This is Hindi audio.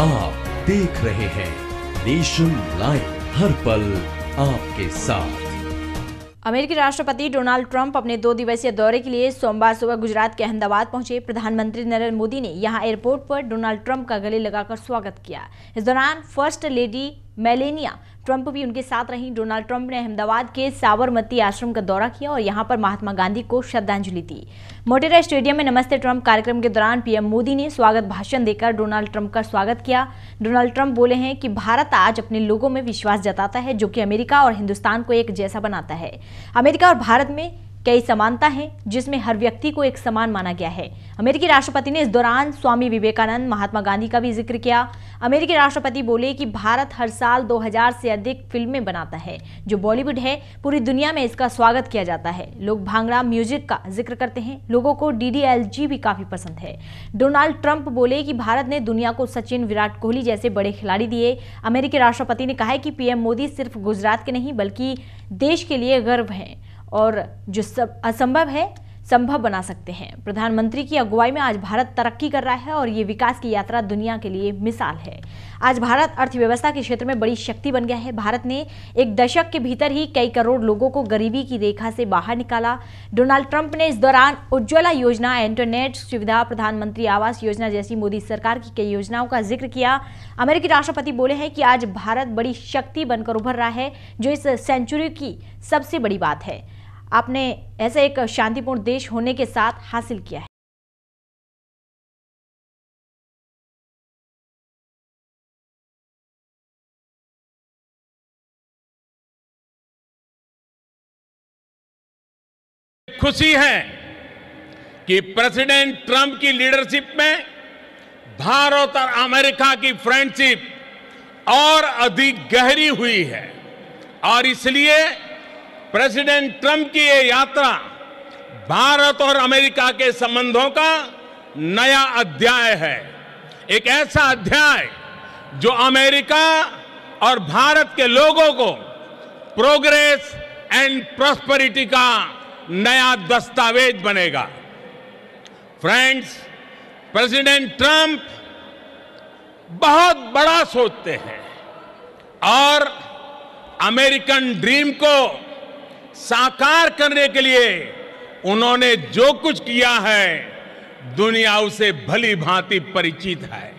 आप देख रहे हैं नेशन लाइव हर पल आपके साथ अमेरिकी राष्ट्रपति डोनाल्ड ट्रंप अपने दो दिवसीय दौरे के लिए सोमवार सुबह गुजरात के अहमदाबाद पहुंचे प्रधानमंत्री नरेंद्र मोदी ने यहां एयरपोर्ट पर डोनाल्ड ट्रंप का गले लगाकर स्वागत किया इस दौरान फर्स्ट लेडी मेलेनिया ट्रंप भी उनके साथ रहीं डोनाल्ड ट्रंप ने अहमदाबाद के साबरमती आश्रम का दौरा किया और यहां पर महात्मा गांधी को श्रद्धांजलि दी मोटेरा स्टेडियम में नमस्ते ट्रंप कार्यक्रम के दौरान पीएम मोदी ने स्वागत भाषण देकर डोनाल्ड ट्रंप का स्वागत किया डोनाल्ड ट्रंप बोले हैं कि भारत आज अपने लोगों में विश्वास जताता है जो कि अमेरिका और हिंदुस्तान को एक जैसा बनाता है अमेरिका और भारत में कई समानता है जिसमें हर व्यक्ति को एक समान माना गया है अमेरिकी राष्ट्रपति ने इस दौरान स्वामी विवेकानंद महात्मा गांधी का भी जिक्र किया अमेरिकी राष्ट्रपति बोले कि भारत हर साल 2000 से अधिक फिल्में बनाता है जो बॉलीवुड है पूरी दुनिया में इसका स्वागत किया जाता है लोग भांगड़ा म्यूजिक का जिक्र करते हैं लोगों को डी भी काफी पसंद है डोनाल्ड ट्रंप बोले कि भारत ने दुनिया को सचिन विराट कोहली जैसे बड़े खिलाड़ी दिए अमेरिकी राष्ट्रपति ने कहा कि पीएम मोदी सिर्फ गुजरात के नहीं बल्कि देश के लिए गर्व हैं और जो सब असंभव है संभव बना सकते हैं प्रधानमंत्री की अगुवाई में आज भारत तरक्की कर रहा है और ये विकास की यात्रा दुनिया के लिए मिसाल है आज भारत अर्थव्यवस्था के क्षेत्र में बड़ी शक्ति बन गया है भारत ने एक दशक के भीतर ही कई करोड़ लोगों को गरीबी की रेखा से बाहर निकाला डोनाल्ड ट्रंप ने इस दौरान उज्ज्वला योजना इंटरनेट सुविधा प्रधानमंत्री आवास योजना जैसी मोदी सरकार की कई योजनाओं का जिक्र किया अमेरिकी राष्ट्रपति बोले हैं कि आज भारत बड़ी शक्ति बनकर उभर रहा है जो इस सेंचुरी की सबसे बड़ी बात है आपने ऐसे एक शांतिपूर्ण देश होने के साथ हासिल किया है खुशी है कि प्रेसिडेंट ट्रंप की लीडरशिप में भारत और अमेरिका की फ्रेंडशिप और अधिक गहरी हुई है और इसलिए प्रेसिडेंट ट्रंप की ये यात्रा भारत और अमेरिका के संबंधों का नया अध्याय है एक ऐसा अध्याय जो अमेरिका और भारत के लोगों को प्रोग्रेस एंड प्रॉस्पेरिटी का नया दस्तावेज बनेगा फ्रेंड्स प्रेसिडेंट ट्रंप बहुत बड़ा सोचते हैं और अमेरिकन ड्रीम को साकार करने के लिए उन्होंने जो कुछ किया है दुनिया उसे भली भांति परिचित है